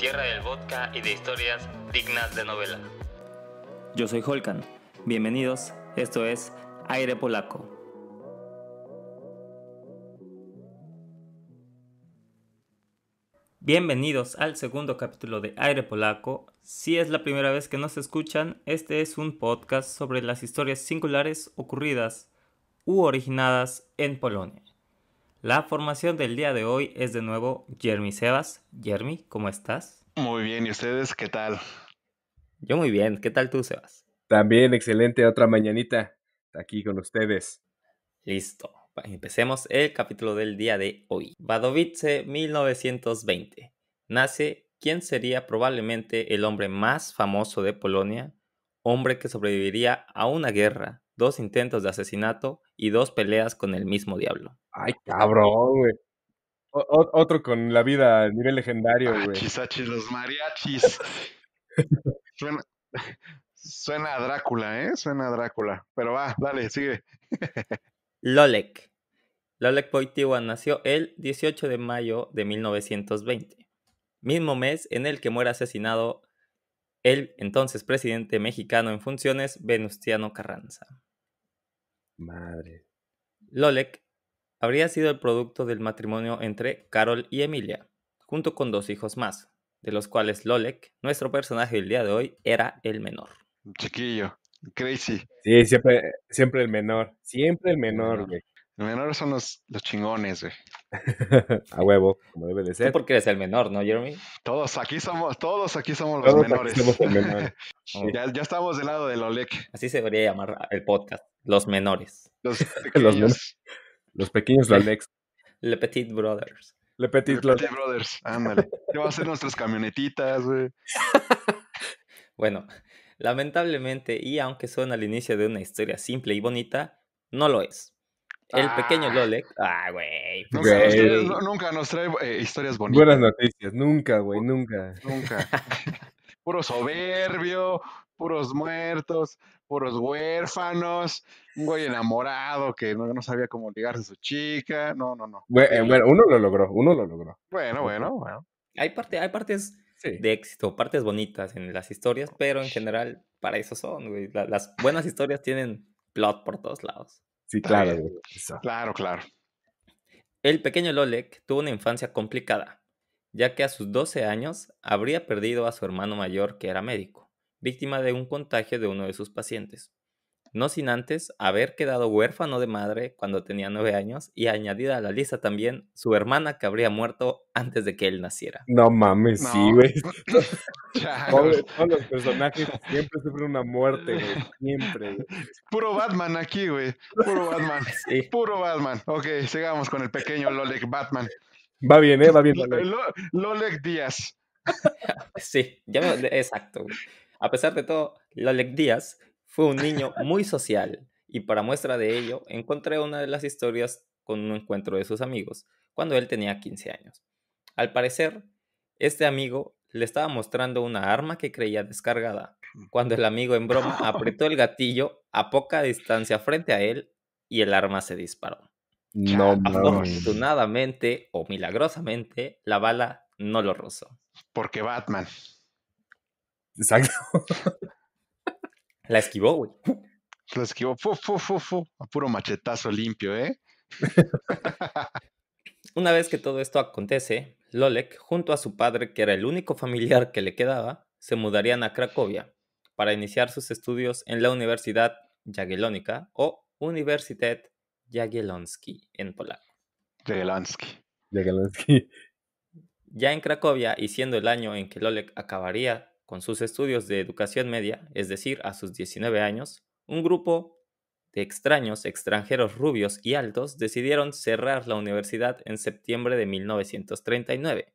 tierra del vodka y de historias dignas de novela. Yo soy Holkan, bienvenidos, esto es Aire Polaco. Bienvenidos al segundo capítulo de Aire Polaco. Si es la primera vez que nos escuchan, este es un podcast sobre las historias singulares ocurridas u originadas en Polonia. La formación del día de hoy es de nuevo Jeremy Sebas. Jeremy, ¿cómo estás? Muy bien, ¿y ustedes qué tal? Yo muy bien, ¿qué tal tú, Sebas? También, excelente, otra mañanita aquí con ustedes. Listo, empecemos el capítulo del día de hoy. Badovice 1920. Nace quien sería probablemente el hombre más famoso de Polonia, hombre que sobreviviría a una guerra, dos intentos de asesinato y dos peleas con el mismo diablo. Ay, cabrón, güey. Otro con la vida a nivel legendario, güey. los mariachis. suena, a Drácula, ¿eh? Suena a Drácula. Pero va, dale, sigue. Lolek. Lolek Poitiwa nació el 18 de mayo de 1920, mismo mes en el que muere asesinado el entonces presidente mexicano en funciones, Venustiano Carranza. Madre. Lolek habría sido el producto del matrimonio entre Carol y Emilia, junto con dos hijos más, de los cuales Lolek, nuestro personaje del día de hoy, era el menor. Chiquillo, crazy. Sí, siempre, siempre el menor, siempre el menor, güey. Los menores son los, chingones, güey. a huevo, como debe de ser. porque eres el menor, ¿no, Jeremy? Todos aquí somos, todos aquí somos los menores. Oh. ya, estamos del lado de OLEC. Así se debería llamar el podcast, los menores. Los pequeños. los, pequeños, los Le Petit Brothers. Le Petit, Brothers, ándale. ¿Qué va a hacer nuestras camionetitas, güey? bueno, lamentablemente, y aunque suena al inicio de una historia simple y bonita, no lo es. El pequeño ah. Lolek. Ah, güey. Nunca, nos trae eh, historias bonitas. Buenas noticias. Nunca, güey. Nunca. Nunca. puro soberbio, puros muertos, puros huérfanos, un güey enamorado que no, sabía cómo ligarse a su chica. No, no, no. Eh, bueno, uno lo logró. Uno lo logró. Bueno, bueno, bueno. Hay, parte, hay partes de éxito, partes bonitas en las historias, pero en general, para eso son, güey. las buenas historias tienen plot por todos lados. Sí, claro. Eh, claro, claro. El pequeño Lolek tuvo una infancia complicada, ya que a sus 12 años habría perdido a su hermano mayor que era médico, víctima de un contagio de uno de sus pacientes no sin antes haber quedado huérfano de madre cuando tenía nueve años y añadida a la lista también su hermana que habría muerto antes de que él naciera. No mames, sí, güey. Todos, los personajes siempre sufren una muerte, güey. Siempre. Puro Batman aquí, güey. Puro Batman. Sí. Puro Batman. Ok, sigamos con el pequeño Lolek Batman. Va bien, ¿eh? Va bien. Lolek, Lolek Díaz. sí, ya me... exacto. A pesar de todo, Lolek Díaz fue un niño muy social y para muestra de ello encontré una de las historias con un encuentro de sus amigos cuando él tenía 15 años. Al parecer, este amigo le estaba mostrando una arma que creía descargada, cuando el amigo en broma apretó el gatillo a poca distancia frente a él y el arma se disparó. No, Afortunadamente o milagrosamente, la bala no lo rozó. Porque Batman. Exacto. La esquivó, güey. La esquivó, fu, a puro machetazo limpio, ¿eh? Una vez que todo esto acontece, Lolek, junto a su padre, que era el único familiar que le quedaba, se mudarían a Cracovia para iniciar sus estudios en la Universidad Jagiellónica o Universitet Jagiellonski en polaco. Jagiellonski. Jagiellonski. Ya en Cracovia y siendo el año en que Lolek acabaría con sus estudios de educación media, es decir, a sus 19 años, un grupo de extraños, extranjeros rubios y altos decidieron cerrar la universidad en septiembre de 1939,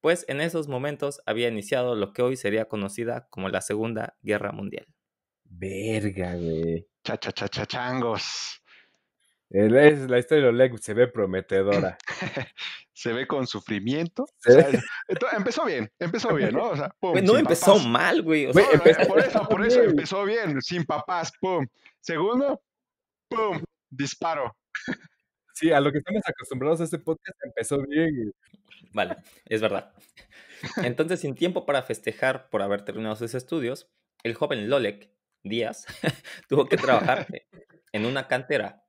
pues en esos momentos había iniciado lo que hoy sería conocida como la Segunda Guerra Mundial. Verga, Cha, cha, cha, changos la historia de Lolek se ve prometedora. se ve con sufrimiento. empezó bien, empezó bien, ¿no? no empezó mal, güey. por eso, por eso empezó bien, sin papás, pum. Segundo, pum, disparo. Sí, a lo que estamos acostumbrados a este podcast empezó bien. Vale, es verdad. Entonces, sin tiempo para festejar por haber terminado sus estudios, el joven Lolek Díaz tuvo que trabajar en una cantera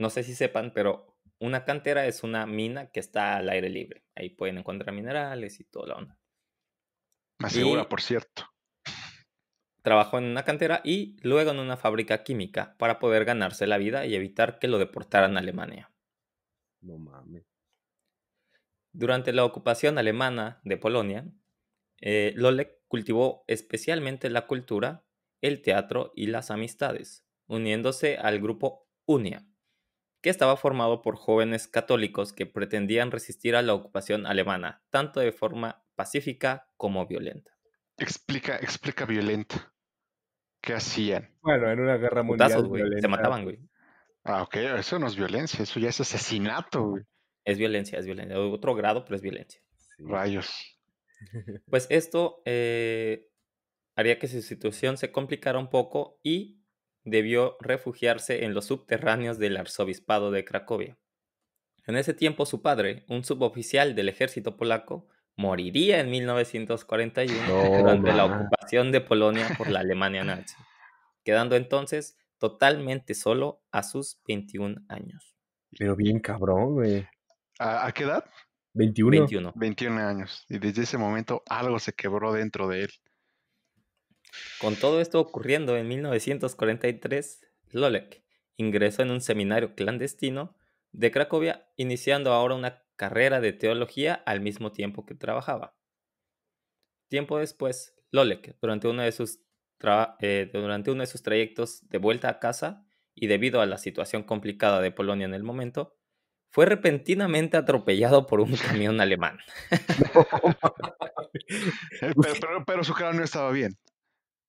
no sé si sepan, pero una cantera es una mina que está al aire libre. Ahí pueden encontrar minerales y toda la onda. Más segura, por cierto. Trabajó en una cantera y luego en una fábrica química para poder ganarse la vida y evitar que lo deportaran a Alemania. No mames. Durante la ocupación alemana de Polonia, Lolle eh, Lolek cultivó especialmente la cultura, el teatro y las amistades, uniéndose al grupo Unia, que estaba formado por jóvenes católicos que pretendían resistir a la ocupación alemana, tanto de forma pacífica como violenta. Explica, explica violenta. ¿Qué hacían? Bueno, en una guerra mundial Se mataban, güey. Ah, ok, eso no es violencia, eso ya es asesinato, güey. Es violencia, es violencia. de Otro grado, pero es violencia. Rayos. Pues esto eh, haría que su situación se complicara un poco y debió refugiarse en los subterráneos del arzobispado de Cracovia. En ese tiempo su padre, un suboficial del ejército polaco, moriría en 1941 durante la ocupación de Polonia por la Alemania nazi, quedando entonces totalmente solo a sus 21 años. Pero bien cabrón, güey. ¿A, qué edad? 21. 21. 21 años. Y desde ese momento algo se quebró dentro de él. Con todo esto ocurriendo en 1943, Lolek ingresó en un seminario clandestino de Cracovia, iniciando ahora una carrera de teología al mismo tiempo que trabajaba. Tiempo después, Lolek, durante uno de sus, eh, durante uno de sus trayectos de vuelta a casa y debido a la situación complicada de Polonia en el momento, fue repentinamente atropellado por un camión alemán. pero, pero, pero, su cráneo estaba bien.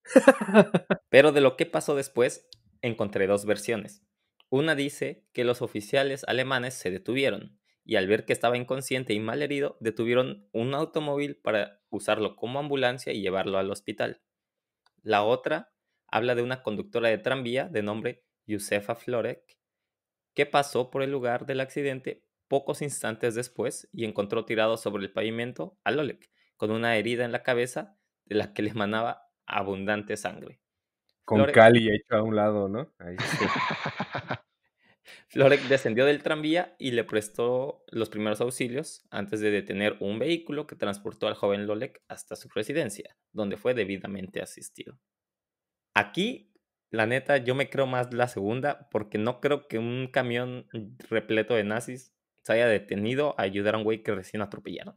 Pero de lo que pasó después, encontré dos versiones. Una dice que los oficiales alemanes se detuvieron y al ver que estaba inconsciente y mal herido detuvieron un automóvil para usarlo como ambulancia y llevarlo al hospital. La otra habla de una conductora de tranvía de nombre Josefa Florek, que pasó por el lugar del accidente pocos instantes después y encontró tirado sobre el pavimento a Lolek, con una herida en la cabeza de la que le manaba abundante sangre. Con Cali hecho a un lado, ¿no? Ahí descendió del tranvía y le prestó los primeros auxilios antes de detener un vehículo que transportó al joven Lolek hasta su residencia, donde fue debidamente asistido. Aquí, la neta, yo me creo más la segunda porque no creo que un camión repleto de nazis se haya detenido a ayudar a un güey que recién atropellaron.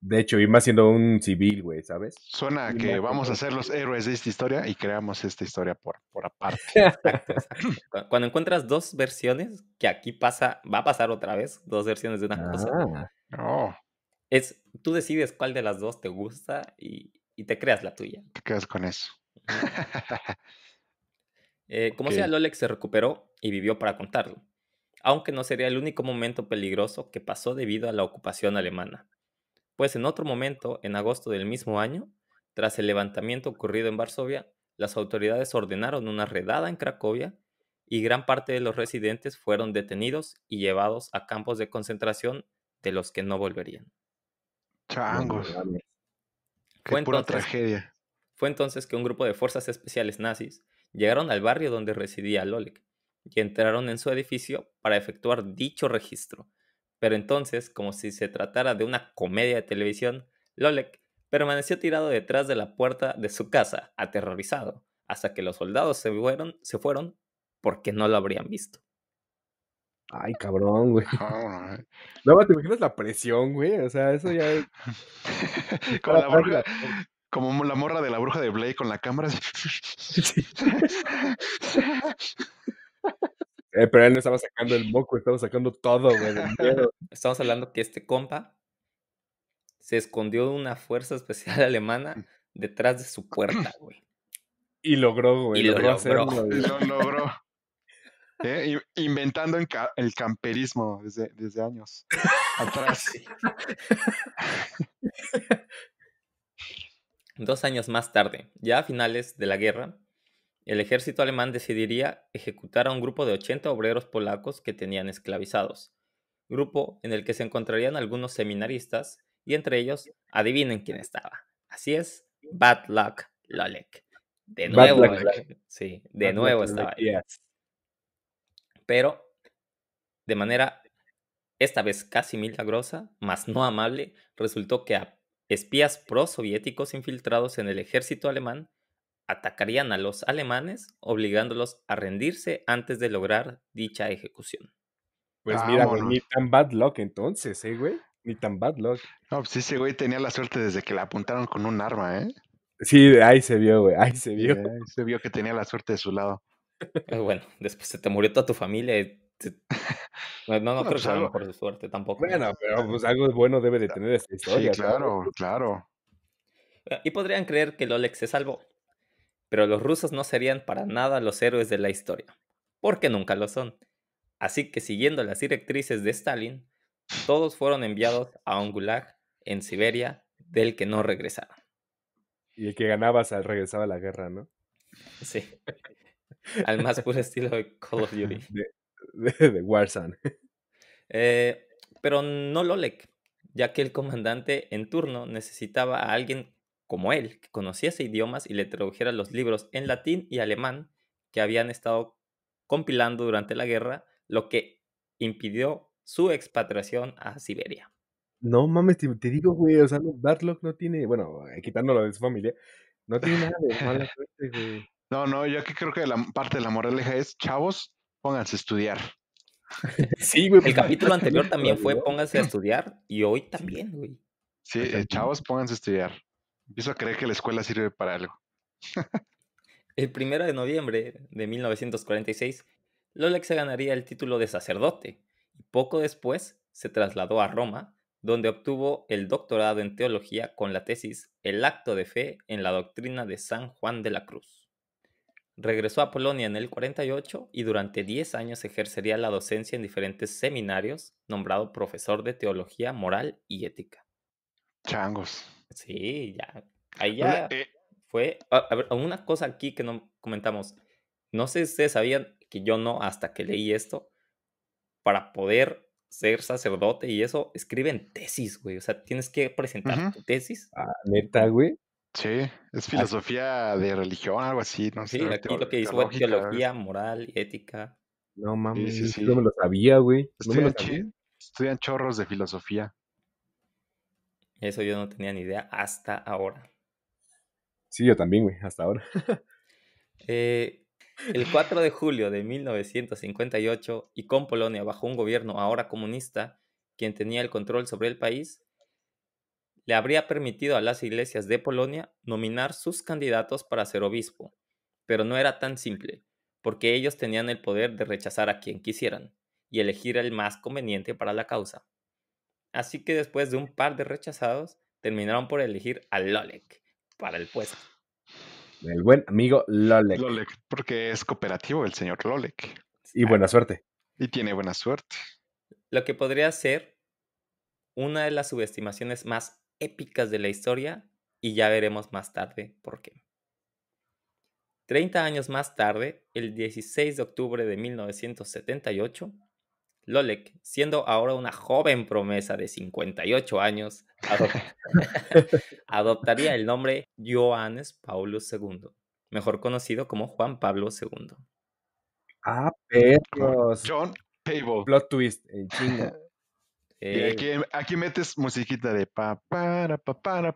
De hecho, y más siendo un civil, güey, ¿sabes? Suena que vamos a ser los héroes de esta historia y creamos esta historia por, por aparte. Cuando encuentras dos versiones, que aquí pasa, va a pasar otra vez, dos versiones de una cosa. No. Ah. Oh. Es, tú decides cuál de las dos te gusta y, te creas la tuya. Te quedas con eso. Eh, como sea, Lolex se recuperó y vivió para contarlo, aunque no sería el único momento peligroso que pasó debido a la ocupación alemana pues en otro momento, en agosto del mismo año, tras el levantamiento ocurrido en Varsovia, las autoridades ordenaron una redada en Cracovia y gran parte de los residentes fueron detenidos y llevados a campos de concentración de los que no volverían. Changos. tragedia. Fue entonces que un grupo de fuerzas especiales nazis llegaron al barrio donde residía Lolek y entraron en su edificio para efectuar dicho registro, pero entonces, como si se tratara de una comedia de televisión, Lolek permaneció tirado detrás de la puerta de su casa, aterrorizado, hasta que los soldados se fueron, se fueron porque no lo habrían visto. Ay, cabrón, güey. No, te imaginas la presión, güey. O sea, eso ya es... como, la como la morra de la bruja de Blade con la cámara. Eh, pero él no estaba sacando el moco, estaba sacando todo, güey. Estamos hablando que este compa se escondió de una fuerza especial alemana detrás de su puerta, güey. Y logró, güey. Y logró, lo logró. Eh, inventando el, camperismo desde, desde, años atrás. Dos años más tarde, ya a finales de la guerra, el ejército alemán decidiría ejecutar a un grupo de 80 obreros polacos que tenían esclavizados, grupo en el que se encontrarían algunos seminaristas y entre ellos, adivinen quién estaba. Así es, Bad Luck Lolek. De nuevo, sí, de nuevo estaba. ahí. Pero de manera, esta vez casi milagrosa, más no amable, resultó que a espías prosoviéticos infiltrados en el ejército alemán atacarían a los alemanes, obligándolos a rendirse antes de lograr dicha ejecución. Pues ah, mira, ni tan bad luck entonces, ¿eh, güey? Ni tan bad luck. No, pues ese güey tenía la suerte desde que la apuntaron con un arma, ¿eh? Sí, ahí se vio, güey, ahí se vio. se vio que tenía la suerte de su lado. Ah, bueno, después se te murió toda tu familia. Eh, no, no, creo que por pues su suerte tampoco. Bueno, pero pues algo bueno debe de tener esta historia. Sí, claro, claro. Ah, y podrían creer que Lolex se salvó, pero los rusos no serían para nada los héroes de la historia, porque nunca lo son. Así que siguiendo las directrices de Stalin, todos fueron enviados a un en Siberia del que no regresaron. Y el que ganaba regresaba a la guerra, ¿no? Sí. Al más puro estilo de Call of Duty. De, Warzone. Eh, pero no Lolek, ya que el comandante en turno necesitaba a alguien como él, que conociese idiomas y le tradujera los libros en latín y alemán que habían estado compilando durante la guerra, lo que impidió su expatriación a Siberia. No mames, te, digo, güey, o sea, no, no tiene, bueno, eh, quitándolo de su familia, no tiene nada de mala suerte, güey. No, no, yo aquí creo que la parte de la moraleja es, chavos, pónganse a estudiar. Sí, güey. El pues, capítulo anterior también fue pónganse a estudiar y hoy también, güey. Sí, eh, chavos, pónganse a estudiar. Empiezo a creer que la escuela sirve para algo. el primero de noviembre de 1946, Lolex se ganaría el título de sacerdote y poco después se trasladó a Roma, donde obtuvo el doctorado en teología con la tesis El acto de fe en la doctrina de San Juan de la Cruz. Regresó a Polonia en el 48 y durante 10 años ejercería la docencia en diferentes seminarios, nombrado profesor de teología moral y ética. Changos. Sí, ya. Ahí ya eh, fue. Ah, a, ver, una cosa aquí que no comentamos. No sé si ustedes sabían que yo no, hasta que leí esto, para poder ser sacerdote y eso, escriben tesis, güey. O sea, tienes que presentar tu tesis. Ah, neta, güey. Sí, es filosofía de religión, algo así, no sé. Sí, aquí lo que hizo fue teología, moral y ética. No mames, sí, no me lo sabía, güey. estudian, chorros de filosofía. Eso yo no tenía ni idea hasta ahora. Sí, yo también, güey, hasta ahora. Eh, el 4 de julio de 1958 y con Polonia bajo un gobierno ahora comunista, quien tenía el control sobre el país, le habría permitido a las iglesias de Polonia nominar sus candidatos para ser obispo. Pero no era tan simple, porque ellos tenían el poder de rechazar a quien quisieran y elegir el más conveniente para la causa. Así que después de un par de rechazados, terminaron por elegir a Lolek para el puesto. El buen amigo Lolek. Lolek, porque es cooperativo el señor Lolek. Y buena suerte. Y tiene buena suerte. Lo que podría ser una de las subestimaciones más épicas de la historia, y ya veremos más tarde por qué. Treinta años más tarde, el 16 de octubre de 1978, Lolek, siendo ahora una joven promesa de 58 años, adoptaría el nombre Johannes Pablo II, mejor conocido como Juan Pablo II. Ah, perros. John Pable. Plot twist, en eh, chinga. Eh, aquí, metes musiquita de pa papara, pa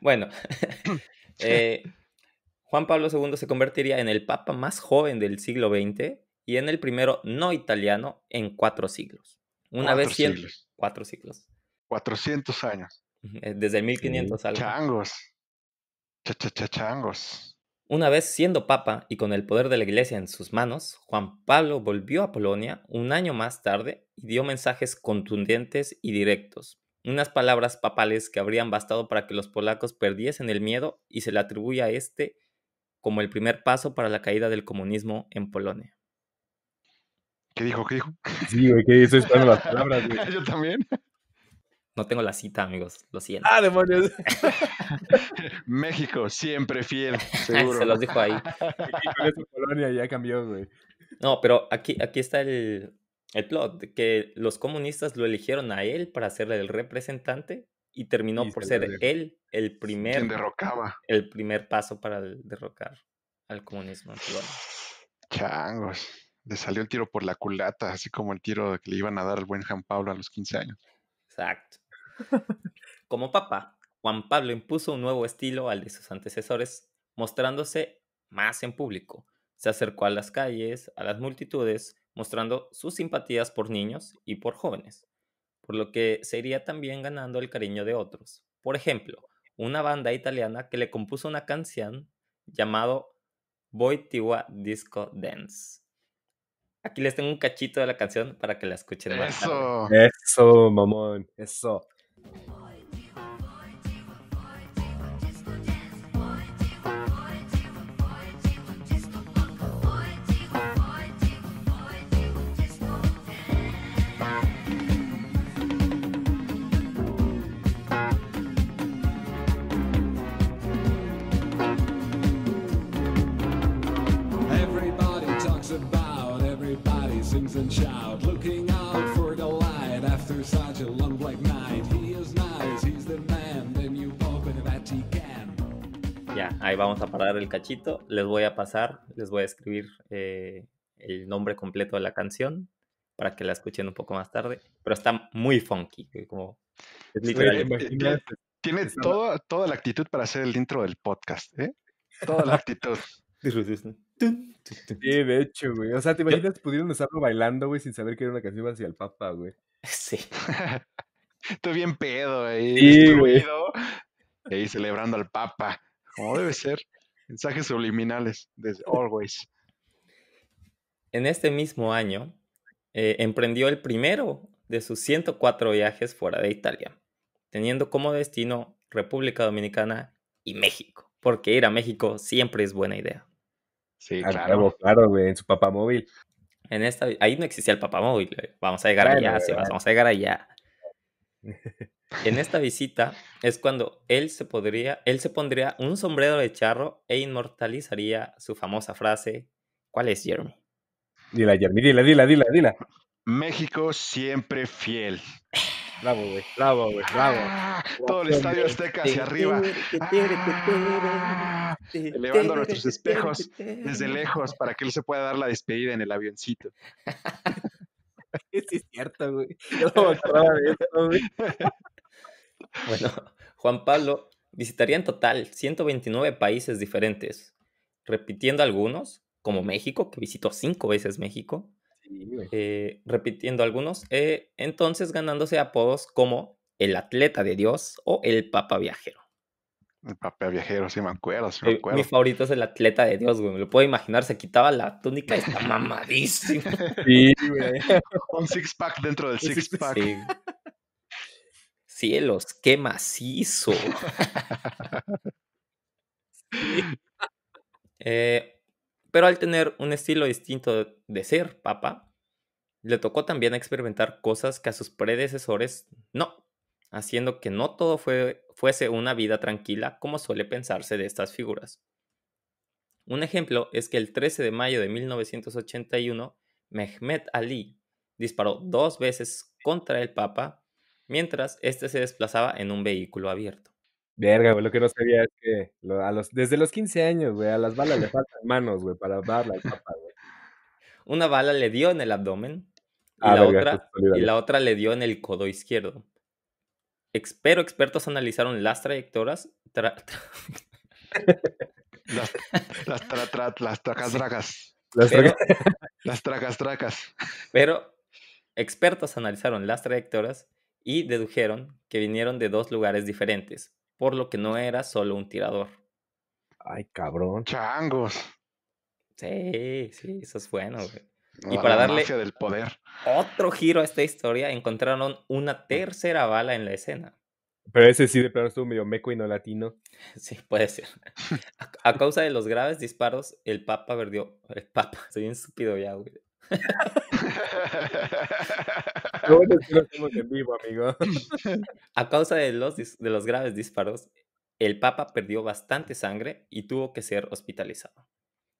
Bueno, eh, Juan Pablo II se convertiría en el papa más joven del siglo XX y en el primero no italiano en cuatro siglos. Una cuatro vez Siglos. Cuatro siglos. 400 años. Eh, desde 1500 algo. Changos. Una vez siendo papa y con el poder de la iglesia en sus manos, Juan Pablo volvió a Polonia un año más tarde y dio mensajes contundentes y directos, unas palabras papales que habrían bastado para que los polacos perdiesen el miedo y se le atribuye a este como el primer paso para la caída del comunismo en Polonia. ¿Qué dijo? ¿Qué dijo? Sí, güey, ¿qué dices Están las palabras, güey. Yo también. No tengo la cita, amigos, lo siento. ¡Ah, demonios! México, siempre fiel, seguro. Se los dijo ahí. México Polonia ya cambió, güey. No, pero aquí, aquí está el, el plot, que los comunistas lo eligieron a él para ser el representante y terminó por ser él el primer el primer paso para derrocar al comunismo antiguo. Changos, le salió el tiro por la culata, así como el tiro que le iban a dar al buen Juan Pablo a los 15 años. Exacto. como papa, Juan Pablo impuso un nuevo estilo al de sus antecesores, mostrándose más en público. Se acercó a las calles, a las multitudes, mostrando sus simpatías por niños y por jóvenes por lo que se iría también ganando el cariño de otros. Por ejemplo, una banda italiana que le compuso una canción llamado Voy Disco Dance. Aquí les tengo un cachito de la canción para que la escuchen más. eso, mamón, eso. Ya, ahí vamos a parar el cachito. Les voy a pasar, les voy a escribir eh, el nombre completo de la canción para que la escuchen un poco más tarde. Pero está muy funky, eh, como Tiene, toda, toda la actitud para hacer el intro del podcast, ¿eh? Toda la actitud. Sí, de hecho, güey. O sea, ¿te imaginas? Pudieron estarlo bailando, güey, sin saber que era una canción hacia el Papa, güey. Sí. Estoy bien pedo ahí. güey. Ahí celebrando al Papa. Como debe ser. Mensajes subliminales, desde always. En este mismo año, eh, emprendió el primero de sus 104 viajes fuera de Italia, teniendo como destino República Dominicana y México, porque ir a México siempre es buena idea. Sí, claro. Claro, en su papamóvil. En esta, ahí no existía el papamóvil. móvil Vamos a llegar allá, vamos a llegar allá. En esta visita es cuando él se podría, él se pondría un sombrero de charro e inmortalizaría su famosa frase. ¿Cuál es Jeremy? Dila, Jeremy, dila, dila, dila, dila. México siempre fiel. Bravo, güey. Bravo, güey. Ah, bravo. todo el estadio Azteca hacia arriba. Ah, elevando nuestros espejos desde lejos para que él se pueda dar la despedida en el avioncito. sí, es cierto, güey. no güey. Bueno, Juan Pablo visitaría en total 129 países diferentes, repitiendo algunos, como México, que visitó cinco veces México, eh, repitiendo algunos, eh, entonces ganándose apodos como el atleta de Dios o el papa viajero. El papa viajero, si me acuerdo, sí me eh, acuerdo. mi favorito es el atleta de Dios, güey. lo puedo imaginar, se quitaba la túnica y está mamadísimo. sí, güey. Un six-pack dentro del six-pack. Cielos, qué macizo. Pero al tener un estilo distinto de ser papa, le tocó también experimentar cosas que a sus predecesores no, haciendo que no todo fuese una vida tranquila como suele pensarse de estas figuras. Un ejemplo es que el 13 de mayo de 1981, Mehmet Ali disparó dos veces contra el Papa mientras éste se desplazaba en un vehículo abierto. Verga, lo que no sabía es que desde los 15 años, güey, a las balas le faltan manos, güey, para darla Una bala le dio en el abdomen y, ah, la, otra, le dio en el codo izquierdo. Pero expertos analizaron las trayectoras, las, tracas, Las, tracas, tracas. Pero expertos analizaron las trayectoras y dedujeron que vinieron de dos lugares diferentes, por lo que no era solo un tirador. Ay, cabrón. Changos. Sí, sí, eso es bueno, güey. Y para darle del poder. otro giro a esta historia, encontraron una mm. tercera bala en la escena. Pero ese sí de plano estuvo medio meco y no latino. Sí, puede ser. A, causa de los graves disparos, el Papa perdió. El Papa, soy bien estúpido ya, güey. A causa de los, de los graves disparos, el Papa perdió bastante sangre y tuvo que ser hospitalizado.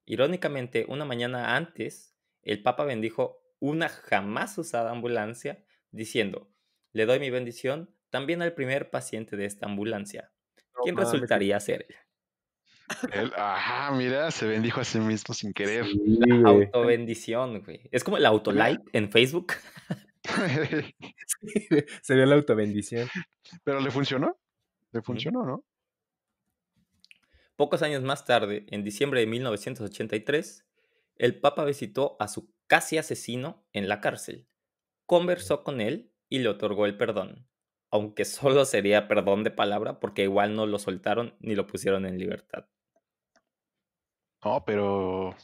Irónicamente, una mañana antes, el Papa bendijo una jamás usada ambulancia diciendo, le doy mi bendición también al primer paciente de esta ambulancia. ¿Quién resultaría ser él? ajá, mira, se bendijo a sí mismo sin querer. la autobendición, güey. Es como el autolike en Facebook. sería la autobendición. Pero le funcionó, le funcionó, ¿no? Pocos años más tarde, en diciembre de 1983, el Papa visitó a su casi asesino en la cárcel, conversó con él y le otorgó el perdón, aunque solo sería perdón de palabra porque igual no lo soltaron ni lo pusieron en libertad. No, pero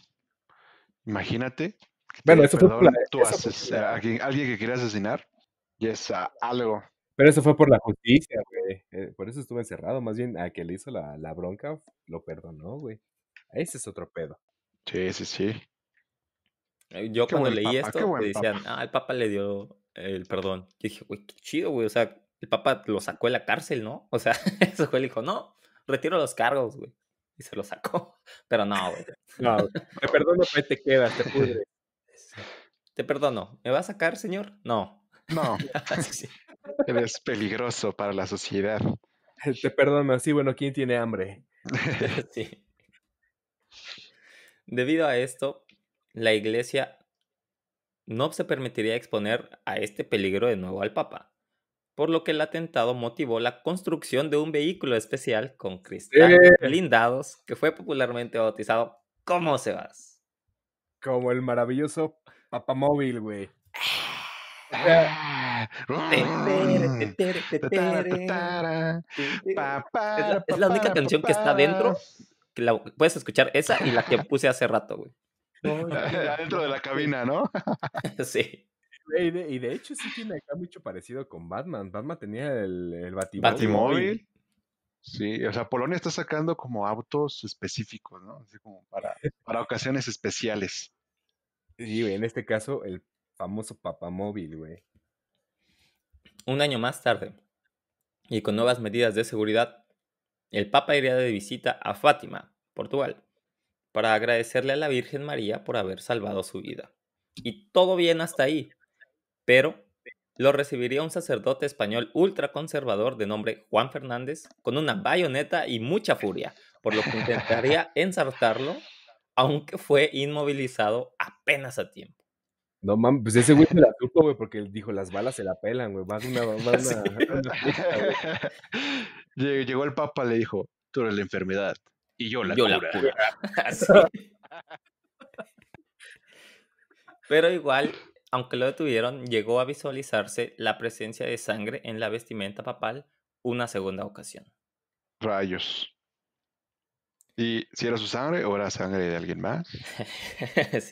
imagínate, bueno, eh, eso fue por la. Eh, alguien que quiere asesinar y es algo. Pero eso fue por la justicia, güey. Eh, por eso estuve encerrado. Más bien a que le hizo la, bronca, lo perdonó, güey. Ese es otro pedo. Sí, sí, sí. Yo cuando leí esto, me decían, ah, el Papa le dio el perdón. Yo dije, güey, qué chido, güey. O sea, el Papa lo sacó de la cárcel, ¿no? O sea, eso fue, el dijo, no, retiro los cargos, güey. Y se lo sacó. Pero no, güey. No, me perdono, pero te quedas, te pudres. Ah, te perdono. ¿Me va a sacar, señor? No. No. Ah, Eres peligroso para la sociedad. Eh, te perdono. Sí, bueno, ¿quién tiene hambre? sí. Debido a esto, la iglesia no se permitiría exponer a este peligro de nuevo al Papa, por lo que el atentado motivó la construcción de un vehículo especial con cristales eh. blindados que fue popularmente bautizado como Sebas. Como el maravilloso papamóvil, güey. Es la única canción que está dentro. puedes escuchar esa y la que puse hace rato, güey. Adentro de la cabina, ¿no? sí. Y de, hecho sí tiene acá mucho parecido con Batman. Batman tenía el, el Batimóvil. ¿Batimóvil? Sí, o sea, Polonia está sacando como autos específicos, ¿no? Así como para, para ocasiones especiales. Sí, güey, en este caso el famoso papamóvil, güey. Un año más tarde, y con nuevas medidas de seguridad, el Papa iría de visita a Fátima, Portugal, para agradecerle a la Virgen María por haber salvado su vida. Y todo bien hasta ahí, pero lo recibiría un sacerdote español ultraconservador de nombre Juan Fernández con una mm. bayoneta y mucha furia, por lo que intentaría ensartarlo, aunque fue inmovilizado apenas a tiempo. No mames, pues ese güey se la tuvo, güey, porque él dijo, las balas se la pelan, güey, más una... Más Llegó el papa, le dijo, tú eres la enfermedad y yo La cura. Pero igual, aunque lo detuvieron, llegó a visualizarse la presencia de sangre en la vestimenta papal una segunda ocasión. Rayos. ¿Y si era su sangre o era sangre de alguien más?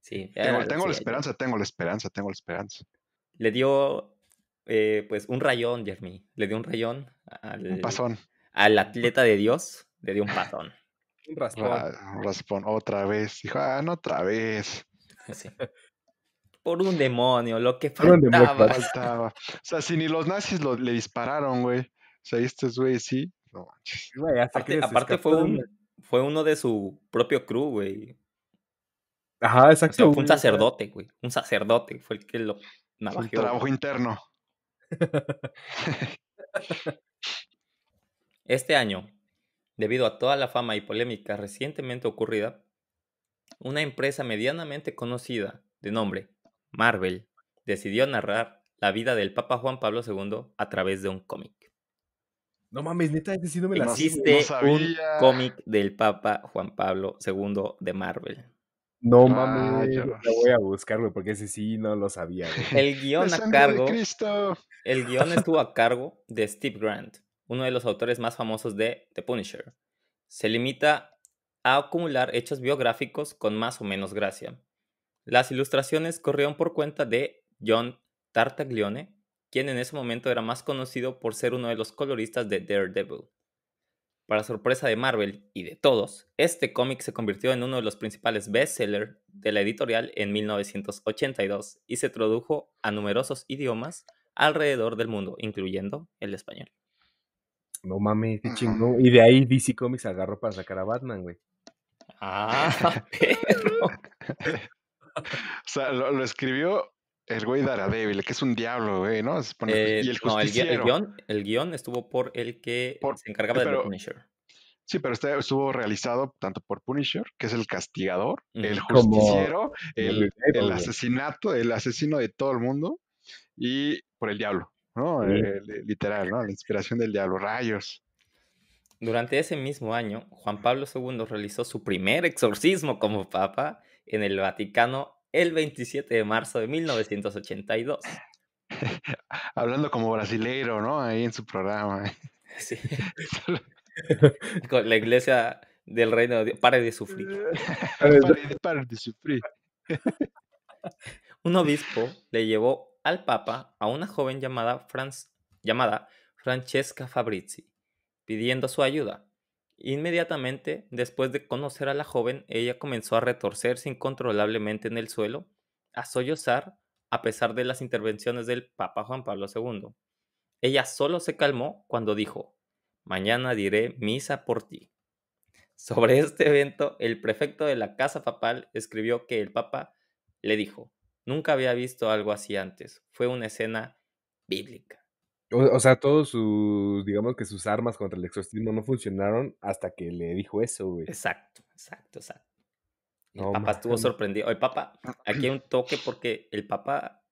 sí. tengo, la esperanza, tengo la esperanza, tengo la esperanza. Le dio eh, pues un rayón, Jeremy. Le dio un rayón al, al atleta de Dios. Le dio un pasón. un raspón. otra vez. Dijo, ah, no otra vez. Sí. Por un demonio, lo que faltaba. O sea, si ni los nazis lo, le dispararon, güey. O sea, es, güey sí. aparte, fue, uno de su propio crew, güey. Ajá, exacto. fue un sacerdote, güey. Un sacerdote fue el que lo navajeó. Un trabajo interno. este año, debido a toda la fama y polémica recientemente ocurrida, una empresa medianamente conocida de nombre Marvel decidió narrar la vida del Papa Juan Pablo II a través de un cómic. No mames, neta, ese sí no me la Existe un cómic del Papa Juan Pablo II de Marvel. No ah, mames, voy a buscarlo porque ese sí no lo sabía. El guión a cargo. El guión estuvo a cargo de Steve Grant, uno de los autores más famosos de The Punisher. Se limita a acumular hechos biográficos con más o menos gracia. Las ilustraciones corrieron por cuenta de John Tartaglione, quien en ese momento era más conocido por ser uno de los coloristas de Daredevil. Para sorpresa de Marvel y de todos, este cómic se convirtió en uno de los principales bestsellers de la editorial en 1982 y se tradujo a numerosos idiomas alrededor del mundo, incluyendo el español. No mames, qué chingón. Y de ahí DC Comics agarró para sacar a Batman, güey. Ah, perro. O sea, lo, escribió el güey Daredevil, que es un diablo, güey, ¿no? Eh, y el no, el, guión, estuvo por el que se encargaba eh, de Punisher. Sí, pero este estuvo realizado tanto por Punisher, que es el castigador, el justiciero, el, asesinato, el asesino de todo el mundo, y por el diablo, ¿no? Eh, literal, ¿no? La inspiración del diablo, rayos. Durante ese mismo año, Juan Pablo II realizó su primer exorcismo como papa en el Vaticano el 27 de marzo de 1982. Hablando como brasileiro, ¿no? Ahí en su programa. ¿eh? Sí. Con la iglesia del reino de Pare de sufrir. de sufrir. Un obispo le llevó al Papa a una joven llamada, llamada Francesca Fabrizi, pidiendo su ayuda. Inmediatamente después de conocer a la joven, ella comenzó a retorcerse incontrolablemente en el suelo, a sollozar, a pesar de las intervenciones del Papa Juan Pablo II. Ella solo se calmó cuando dijo, Mañana diré misa por ti. Sobre este evento, el prefecto de la Casa Papal escribió que el Papa le dijo, Nunca había visto algo así antes, fue una escena bíblica. O, sea, todos sus, digamos que sus armas contra el exorcismo no funcionaron hasta que le dijo eso, güey. Exacto, exacto, exacto. El no, papá estuvo sorprendido. Oye, papá, ah, aquí hay un toque porque el papá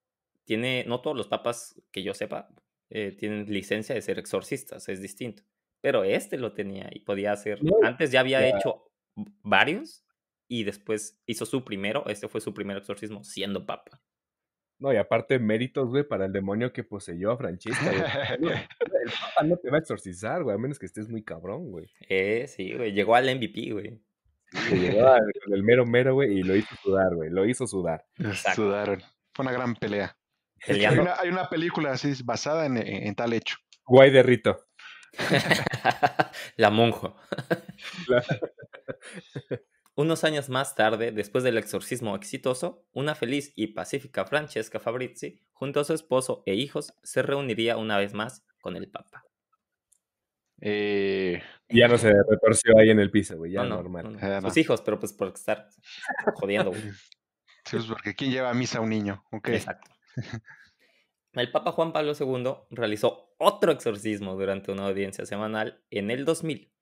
tiene, no todos los papas que yo sepa, eh, tienen licencia de ser exorcistas, es distinto. Pero este lo tenía y podía hacer. Antes ya había hecho varios y después hizo su primero, este fue su primer exorcismo siendo papa. No, y aparte, méritos, güey, para el demonio que poseyó a Franchista, güey. el Papa no te va a exorcizar, güey, a menos que estés muy cabrón, güey. Eh, sí, güey. Llegó al MVP, güey. Se llegó al, el mero mero, güey, y lo hizo sudar, güey. Lo hizo sudar. Sudaron. Fue una gran pelea. Hay una, película así basada en, en, tal hecho. Guay de Rito. La monjo. Unos años más tarde, después del exorcismo exitoso, una feliz y pacífica Francesca Fabrizi, junto a su esposo e hijos, se reuniría una vez más con el Papa. Eh, ya no se retorció ahí en el piso, güey, ya normal. Sus hijos, pero pues por estar jodiendo, güey. Sí, pues porque ¿quién lleva a misa a un niño? Okay. Exacto. El Papa Juan Pablo II realizó otro exorcismo durante una audiencia semanal en el 2000.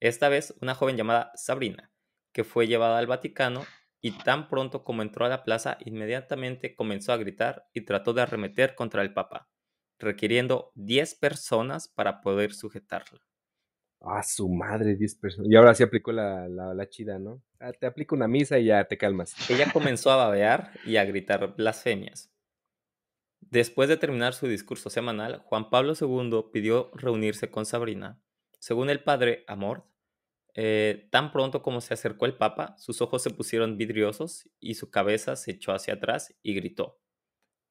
Esta vez, una joven llamada Sabrina, que fue llevada al Vaticano y tan pronto como entró a la plaza inmediatamente comenzó a gritar y trató de arremeter contra el Papa, requiriendo 10 personas para poder sujetarla. a ah, su madre, 10 personas. Y ahora sí aplicó la, chida, ¿no? Ah, te aplico una misa y ya te calmas. Ella comenzó a babear y a gritar blasfemias. Después de terminar su discurso semanal, Juan Pablo II pidió reunirse con Sabrina. Según el padre Amor eh, tan pronto como se acercó el Papa, sus ojos se pusieron vidriosos y su cabeza se echó hacia atrás y gritó,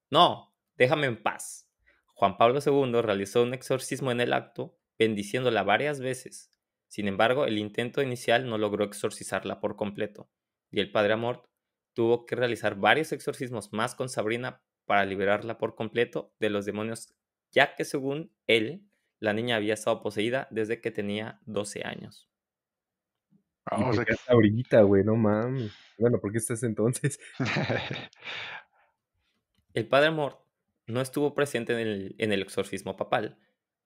No, déjame en paz. Juan Pablo II realizó un exorcismo en el acto, bendiciéndola varias veces. Sin embargo, el intento inicial no logró exorcizarla por completo, y el padre Amort tuvo que realizar varios exorcismos más con Sabrina para liberarla por completo de los demonios, ya que según él, la niña había estado poseída desde que tenía 12 años. Vamos ahorita, güey, no mames. Bueno, ¿por qué estás entonces? el padre Mort no estuvo presente en el exorcismo papal,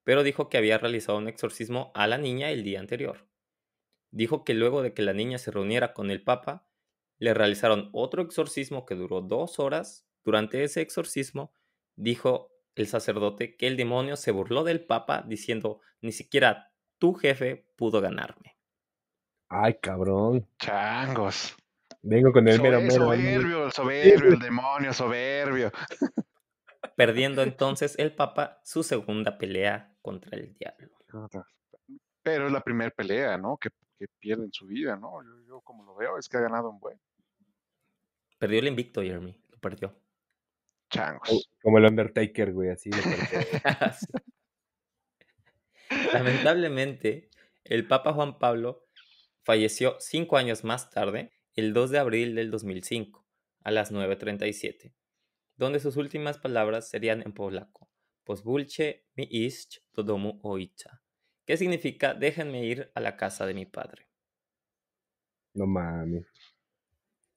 pero dijo que había realizado un exorcismo a la niña el día anterior. Dijo que luego de que la niña se reuniera con el papa, le realizaron otro exorcismo que duró dos horas. Durante ese exorcismo, dijo el sacerdote que el demonio se burló del papa diciendo, ni siquiera tu jefe pudo ganarme. Ay, cabrón. Changos. Vengo con el mero mero. Soberbio, soberbio, el demonio, soberbio. Perdiendo entonces el Papa su segunda pelea contra el diablo. Pero es la primera pelea, ¿no? Que, pierde en su vida, ¿no? Yo, yo, como lo veo es que ha ganado un buen. Perdió el invicto, Jeremy. Lo perdió. Changos. Como el Undertaker, güey, así. Lo perdió. Lamentablemente, el Papa Juan Pablo Falleció cinco años más tarde, el 2 de abril del 2005, a las 9.37, donde sus últimas palabras serían en polaco, posbulche pues mi isch do oicha, que significa déjenme ir a la casa de mi padre. No mames.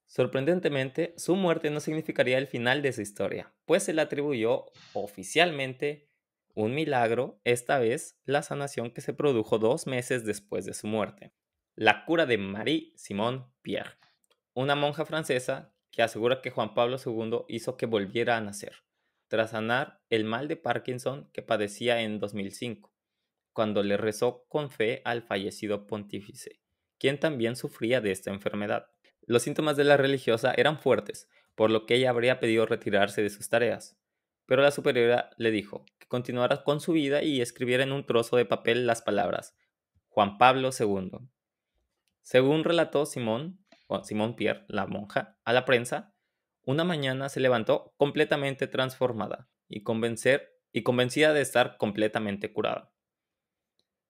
Sorprendentemente, su muerte no significaría el final de su historia, pues se le atribuyó oficialmente un milagro, esta vez la sanación que se produjo dos meses después de su muerte. La cura de Marie simon Pierre, una monja francesa que asegura que Juan Pablo II hizo que volviera a nacer, tras sanar el mal de Parkinson que padecía en 2005, cuando le rezó con fe al fallecido pontífice, quien también sufría de esta enfermedad. Los síntomas de la religiosa eran fuertes, por lo que ella habría pedido retirarse de sus tareas, pero la superiora le dijo que continuara con su vida y escribiera en un trozo de papel las palabras Juan Pablo II, según relató Simón, Simón Pierre, la monja, a la prensa, una mañana se levantó completamente transformada y, y convencida de estar completamente curada.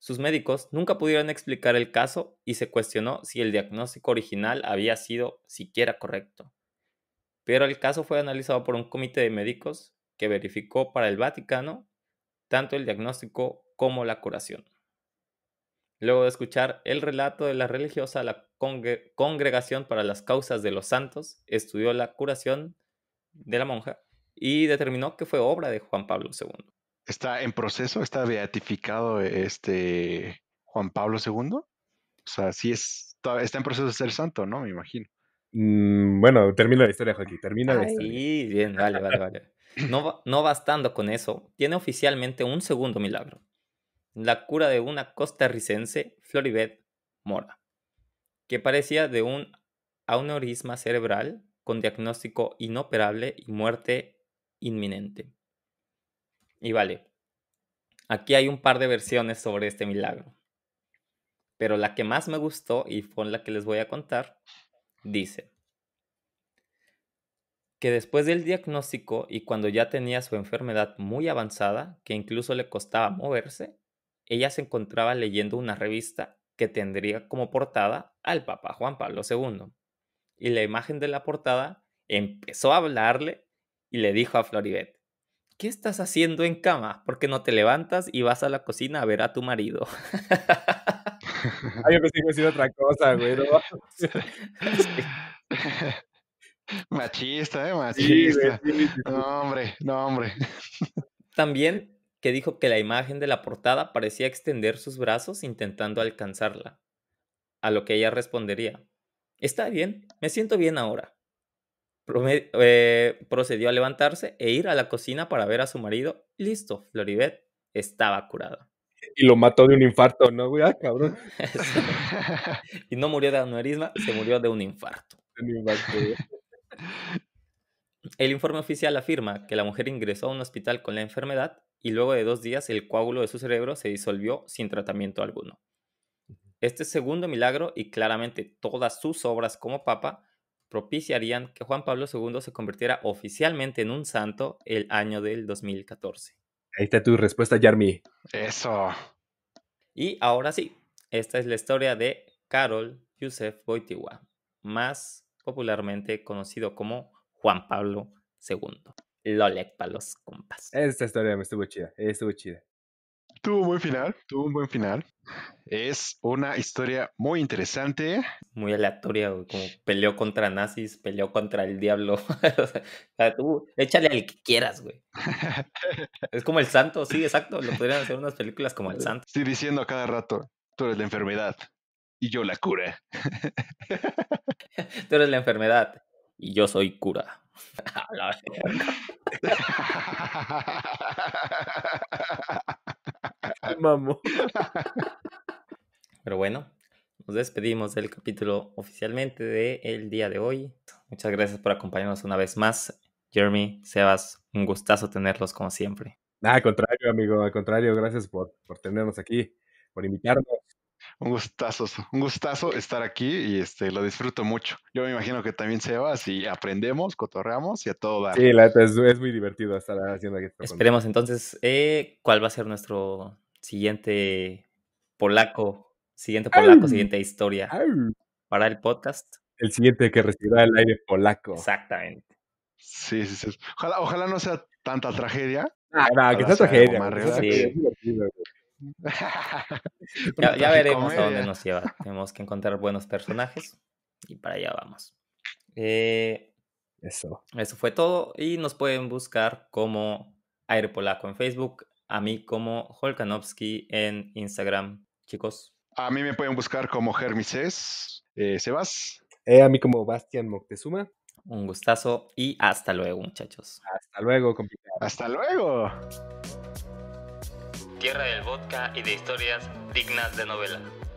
Sus médicos nunca pudieron explicar el caso y se cuestionó si el diagnóstico original había sido siquiera correcto. Pero el caso fue analizado por un comité de médicos que verificó para el Vaticano tanto el diagnóstico como la curación. Luego de escuchar el relato de la religiosa, la Congregación para las Causas de los Santos estudió la curación de la monja y determinó que fue obra de Juan Pablo II. ¿Está en proceso? ¿Está beatificado este Juan Pablo II? O sea, sí es, está en proceso de ser santo, ¿no? Me imagino. Mm, bueno, termina la historia, Joaquín. Termina la historia. Sí, bien, vale, vale, vale. No, no bastando con eso, tiene oficialmente un segundo milagro la cura de una costarricense, Floribet Mora, que parecía de un aneurisma cerebral con diagnóstico inoperable y muerte inminente. Y vale, aquí hay un par de versiones sobre este milagro, pero la que más me gustó y fue la que les voy a contar, dice que después del diagnóstico y cuando ya tenía su enfermedad muy avanzada, que incluso le costaba moverse, ella se encontraba leyendo una revista que tendría como portada al papá Juan Pablo II. Y la imagen de la portada empezó a hablarle y le dijo a Floribet, ¿qué estás haciendo en cama? ¿Por qué no te levantas y vas a la cocina a ver a tu marido? Ay, ah, yo pensé que otra cosa, güey. Machista, eh, machista. no, hombre, no, hombre. También que dijo que la imagen de la portada parecía extender sus brazos intentando alcanzarla, a lo que ella respondería, Está bien, me siento bien ahora. Eh, procedió a levantarse e ir a la cocina para ver a su marido. Listo, Floribet estaba curada. Y lo mató de un infarto, ¿no, ah, cabrón. y no murió de aneurisma, se murió de un infarto. El informe oficial afirma que la mujer ingresó a un hospital con la enfermedad y luego de dos días el coágulo de su cerebro se disolvió sin tratamiento alguno. Este segundo milagro y claramente todas sus obras como papa propiciarían que Juan Pablo II se convirtiera oficialmente en un santo el año del 2014. Ahí está tu respuesta, Jarmi. Eso. Y ahora sí, esta es la historia de Carol Josef Boitigua, más popularmente conocido como Juan Pablo II. Lolek para los compas. Esta historia me estuvo chida, estuvo chida. Tuvo un buen final, tuvo un buen final. Es una historia muy interesante. Muy aleatoria, como peleó contra nazis, peleó contra el diablo. o sea, ah, tú échale al que quieras, güey. es como el santo, sí, exacto. Lo podrían hacer unas películas como el santo. Estoy diciendo a cada rato, tú eres la enfermedad y yo la cura. tú eres la enfermedad y yo soy cura. Mamo. Pero bueno, nos despedimos del capítulo oficialmente del día de hoy. Muchas gracias por acompañarnos una vez más. Jeremy, Sebas, un gustazo tenerlos como siempre. al contrario, amigo, al contrario, gracias por, por tenernos aquí, por invitarnos un gustazo, un gustazo estar aquí y este, lo disfruto mucho. Yo me imagino que también se va, si aprendemos, cotorreamos y a todo dar. Sí, la es, es muy divertido estar haciendo aquí. Esperemos entonces, eh, ¿cuál va a ser nuestro siguiente polaco, siguiente polaco, siguiente historia para el podcast? El siguiente que recibirá el aire polaco. Exactamente. Sí, sí, sí. Ojalá, no sea tanta tragedia. Ah, no, que sea tragedia. ya, veremos a dónde nos lleva. Tenemos que encontrar buenos personajes y para allá vamos. Eh, eso. Eso fue todo y nos pueden buscar como Aire Polaco en Facebook, a mí como Holkanowski en Instagram, chicos. A mí me pueden buscar como Hermises, eh, Sebas. Eh, a mí como Bastian Moctezuma. Un gustazo y hasta luego, muchachos. Hasta luego, complicado. Hasta luego tierra del vodka y de historias dignas de novela.